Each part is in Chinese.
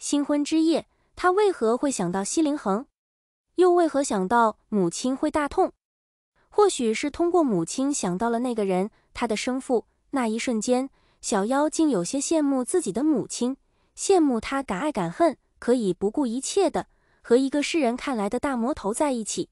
新婚之夜，他为何会想到西陵恒？又为何想到母亲会大痛？或许是通过母亲想到了那个人，他的生父。那一瞬间，小妖竟有些羡慕自己的母亲，羡慕他敢爱敢恨，可以不顾一切的和一个世人看来的大魔头在一起。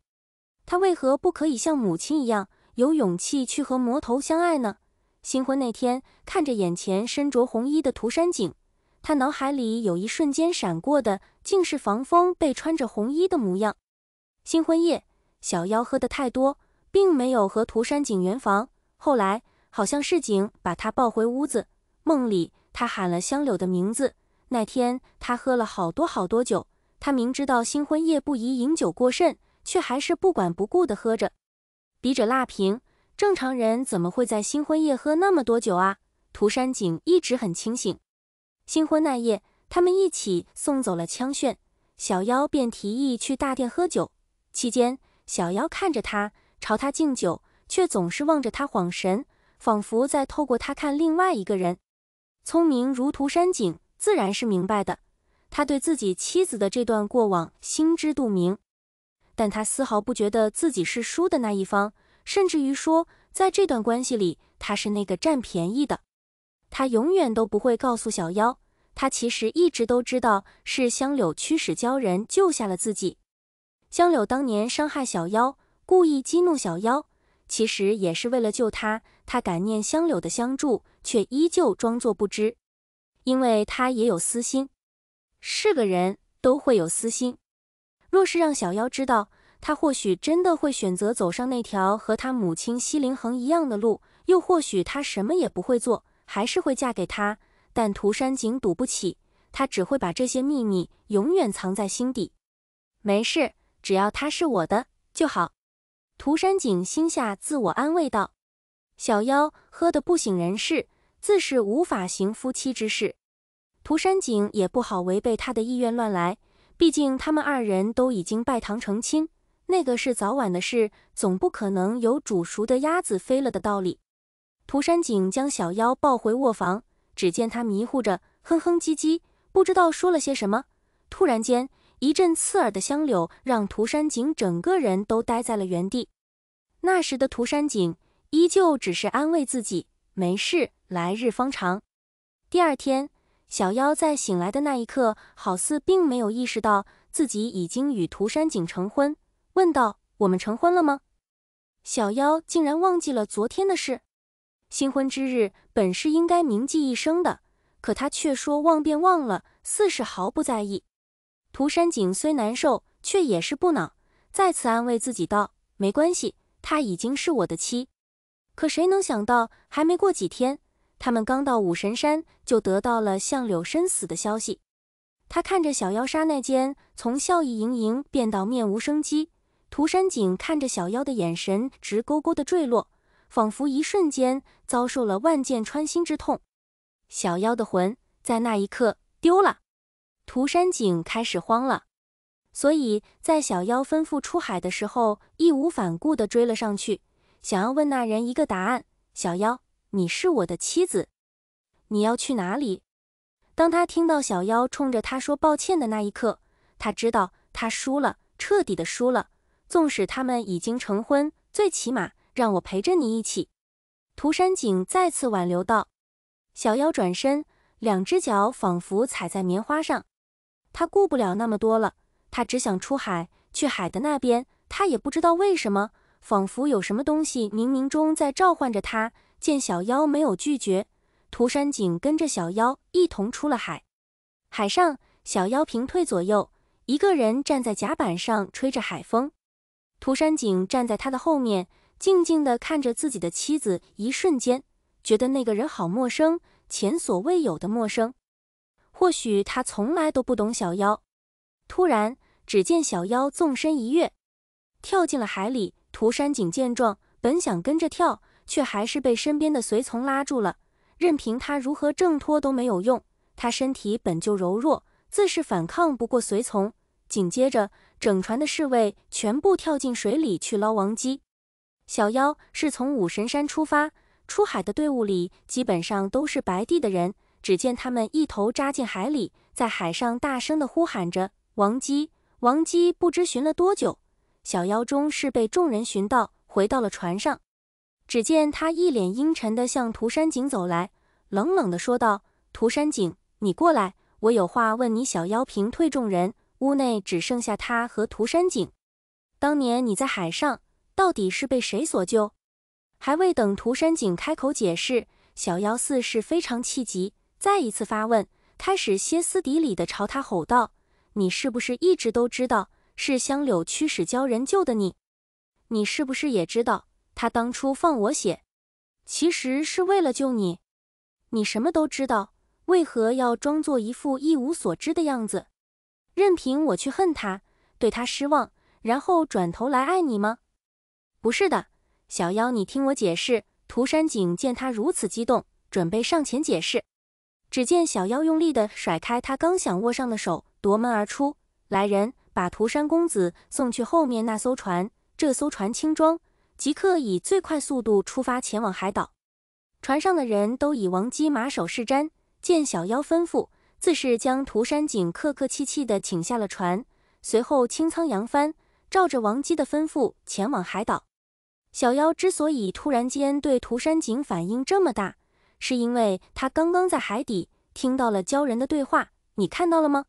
他为何不可以像母亲一样，有勇气去和魔头相爱呢？新婚那天，看着眼前身着红衣的涂山璟。他脑海里有一瞬间闪过的，竟是防风被穿着红衣的模样。新婚夜，小妖喝得太多，并没有和涂山璟圆房。后来，好像市井把他抱回屋子。梦里，他喊了香柳的名字。那天，他喝了好多好多酒。他明知道新婚夜不宜饮酒过甚，却还是不管不顾地喝着。笔者辣评：正常人怎么会在新婚夜喝那么多酒啊？涂山璟一直很清醒。新婚那夜，他们一起送走了枪炫，小妖便提议去大殿喝酒。期间，小妖看着他，朝他敬酒，却总是望着他晃神，仿佛在透过他看另外一个人。聪明如涂山璟，自然是明白的。他对自己妻子的这段过往心知肚明，但他丝毫不觉得自己是输的那一方，甚至于说，在这段关系里，他是那个占便宜的。他永远都不会告诉小妖，他其实一直都知道是香柳驱使鲛人救下了自己。香柳当年伤害小妖，故意激怒小妖，其实也是为了救他。他感念香柳的相助，却依旧装作不知，因为他也有私心。是个人都会有私心。若是让小妖知道，他或许真的会选择走上那条和他母亲西陵恒一样的路，又或许他什么也不会做。还是会嫁给他，但涂山璟赌不起，他只会把这些秘密永远藏在心底。没事，只要他是我的就好。涂山璟心下自我安慰道：“小妖喝得不省人事，自是无法行夫妻之事。涂山璟也不好违背他的意愿乱来，毕竟他们二人都已经拜堂成亲，那个是早晚的事，总不可能有煮熟的鸭子飞了的道理。”涂山璟将小妖抱回卧房，只见他迷糊着哼哼唧唧，不知道说了些什么。突然间，一阵刺耳的香柳让涂山璟整个人都呆在了原地。那时的涂山璟依旧只是安慰自己：“没事，来日方长。”第二天，小妖在醒来的那一刻，好似并没有意识到自己已经与涂山璟成婚，问道：“我们成婚了吗？”小妖竟然忘记了昨天的事。新婚之日本是应该铭记一生的，可他却说忘便忘了，似是毫不在意。涂山璟虽难受，却也是不恼，再次安慰自己道：“没关系，她已经是我的妻。”可谁能想到，还没过几天，他们刚到五神山，就得到了相柳身死的消息。他看着小妖杀那间，从笑意盈盈变到面无生机。涂山璟看着小妖的眼神，直勾勾的坠落。仿佛一瞬间遭受了万箭穿心之痛，小妖的魂在那一刻丢了。涂山璟开始慌了，所以在小妖吩咐出海的时候，义无反顾的追了上去，想要问那人一个答案：“小妖，你是我的妻子，你要去哪里？”当他听到小妖冲着他说“抱歉”的那一刻，他知道他输了，彻底的输了。纵使他们已经成婚，最起码……让我陪着你一起，涂山璟再次挽留道：“小妖转身，两只脚仿佛踩在棉花上，他顾不了那么多了，他只想出海，去海的那边。他也不知道为什么，仿佛有什么东西冥冥中在召唤着他。”见小妖没有拒绝，涂山璟跟着小妖一同出了海。海上，小妖平退左右，一个人站在甲板上吹着海风，涂山璟站在他的后面。静静地看着自己的妻子，一瞬间觉得那个人好陌生，前所未有的陌生。或许他从来都不懂小妖。突然，只见小妖纵身一跃，跳进了海里。涂山璟见状，本想跟着跳，却还是被身边的随从拉住了。任凭他如何挣脱都没有用，他身体本就柔弱，自是反抗不过随从。紧接着，整船的侍卫全部跳进水里去捞王姬。小妖是从五神山出发出海的队伍里，基本上都是白帝的人。只见他们一头扎进海里，在海上大声的呼喊着“王姬，王姬！”不知寻了多久，小妖终是被众人寻到，回到了船上。只见他一脸阴沉的向涂山璟走来，冷冷的说道：“涂山璟，你过来，我有话问你。”小妖平退众人，屋内只剩下他和涂山璟。当年你在海上。到底是被谁所救？还未等涂山璟开口解释，小妖四是非常气急，再一次发问，开始歇斯底里的朝他吼道：“你是不是一直都知道是香柳驱使鲛人救的你？你是不是也知道他当初放我血，其实是为了救你？你什么都知道，为何要装作一副一无所知的样子，任凭我去恨他，对他失望，然后转头来爱你吗？”不是的，小妖，你听我解释。涂山璟见他如此激动，准备上前解释。只见小妖用力的甩开他刚想握上的手，夺门而出。来人，把涂山公子送去后面那艘船。这艘船轻装，即刻以最快速度出发前往海岛。船上的人都以王姬马首是瞻，见小妖吩咐，自是将涂山璟客客气气的请下了船，随后清仓扬帆，照着王姬的吩咐前往海岛。小妖之所以突然间对涂山璟反应这么大，是因为他刚刚在海底听到了鲛人的对话。你看到了吗？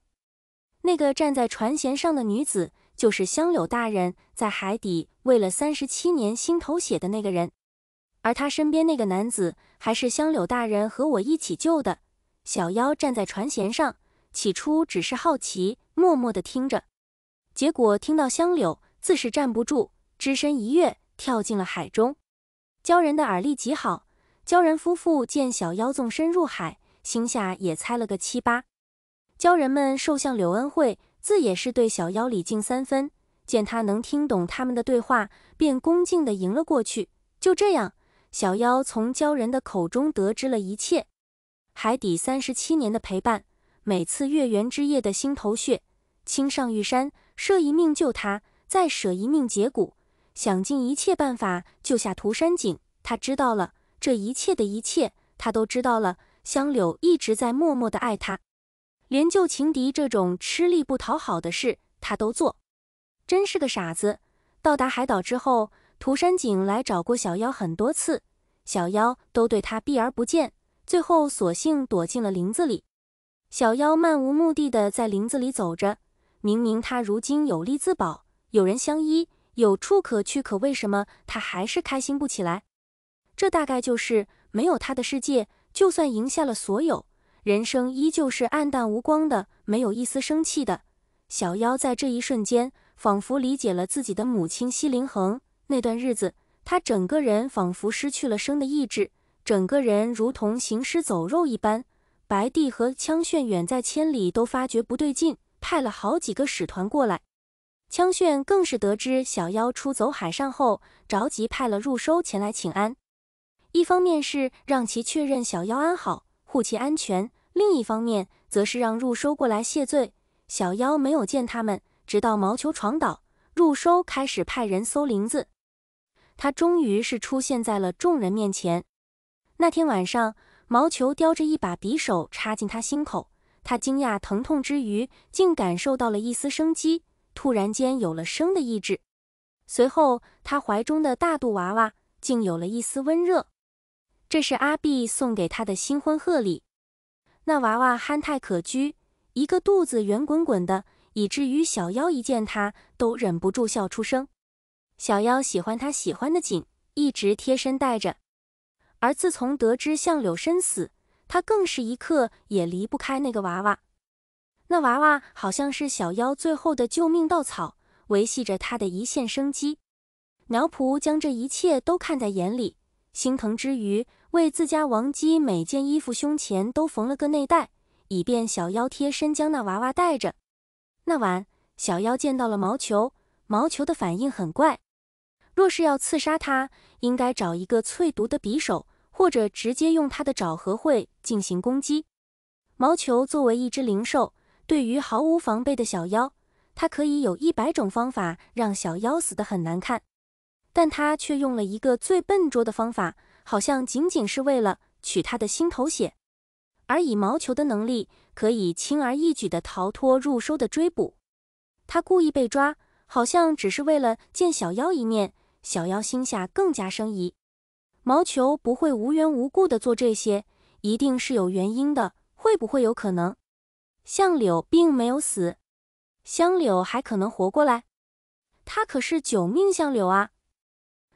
那个站在船舷上的女子，就是香柳大人在海底喂了三十七年心头血的那个人。而他身边那个男子，还是香柳大人和我一起救的。小妖站在船舷上，起初只是好奇，默默的听着，结果听到香柳自是站不住，只身一跃。跳进了海中，鲛人的耳力极好。鲛人夫妇见小妖纵身入海，心下也猜了个七八。鲛人们受向柳恩惠，自也是对小妖礼敬三分。见他能听懂他们的对话，便恭敬地迎了过去。就这样，小妖从鲛人的口中得知了一切。海底三十七年的陪伴，每次月圆之夜的心头血，亲上玉山，舍一命救他，再舍一命解骨。想尽一切办法救下涂山璟，他知道了这一切的一切，他都知道了。香柳一直在默默的爱他，连救情敌这种吃力不讨好的事他都做，真是个傻子。到达海岛之后，涂山璟来找过小妖很多次，小妖都对他避而不见，最后索性躲进了林子里。小妖漫无目的的在林子里走着，明明他如今有力自保，有人相依。有处可去，可为什么他还是开心不起来？这大概就是没有他的世界，就算赢下了所有，人生依旧是暗淡无光的，没有一丝生气的。小妖在这一瞬间，仿佛理解了自己的母亲西陵恒那段日子，他整个人仿佛失去了生的意志，整个人如同行尸走肉一般。白帝和枪炫远在千里都发觉不对劲，派了好几个使团过来。枪炫更是得知小妖出走海上后，着急派了入收前来请安。一方面是让其确认小妖安好，护其安全；另一方面则是让入收过来谢罪。小妖没有见他们，直到毛球闯岛，入收开始派人搜林子。他终于是出现在了众人面前。那天晚上，毛球叼着一把匕首插进他心口，他惊讶、疼痛之余，竟感受到了一丝生机。突然间有了生的意志，随后他怀中的大肚娃娃竟有了一丝温热，这是阿碧送给他的新婚贺礼。那娃娃憨态可掬，一个肚子圆滚滚的，以至于小妖一见他都忍不住笑出声。小妖喜欢他喜欢的紧，一直贴身带着。而自从得知相柳身死，他更是一刻也离不开那个娃娃。那娃娃好像是小妖最后的救命稻草，维系着他的一线生机。苗圃将这一切都看在眼里，心疼之余，为自家王姬每件衣服胸前都缝了个内袋，以便小妖贴身将那娃娃带着。那晚，小妖见到了毛球，毛球的反应很怪。若是要刺杀他，应该找一个淬毒的匕首，或者直接用他的爪和喙进行攻击。毛球作为一只灵兽。对于毫无防备的小妖，他可以有一百种方法让小妖死得很难看，但他却用了一个最笨拙的方法，好像仅仅是为了取他的心头血。而以毛球的能力，可以轻而易举地逃脱入收的追捕。他故意被抓，好像只是为了见小妖一面。小妖心下更加生疑：毛球不会无缘无故地做这些，一定是有原因的。会不会有可能？相柳并没有死，相柳还可能活过来。他可是九命相柳啊！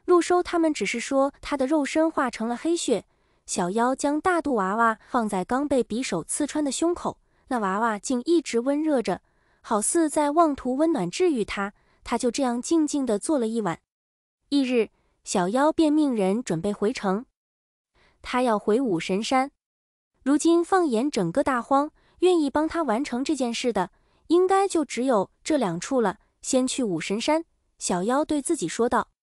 陆收他们只是说他的肉身化成了黑血。小妖将大肚娃娃放在刚被匕首刺穿的胸口，那娃娃竟一直温热着，好似在妄图温暖治愈他。他就这样静静地坐了一晚。翌日，小妖便命人准备回城，他要回五神山。如今放眼整个大荒。愿意帮他完成这件事的，应该就只有这两处了。先去五神山，小妖对自己说道。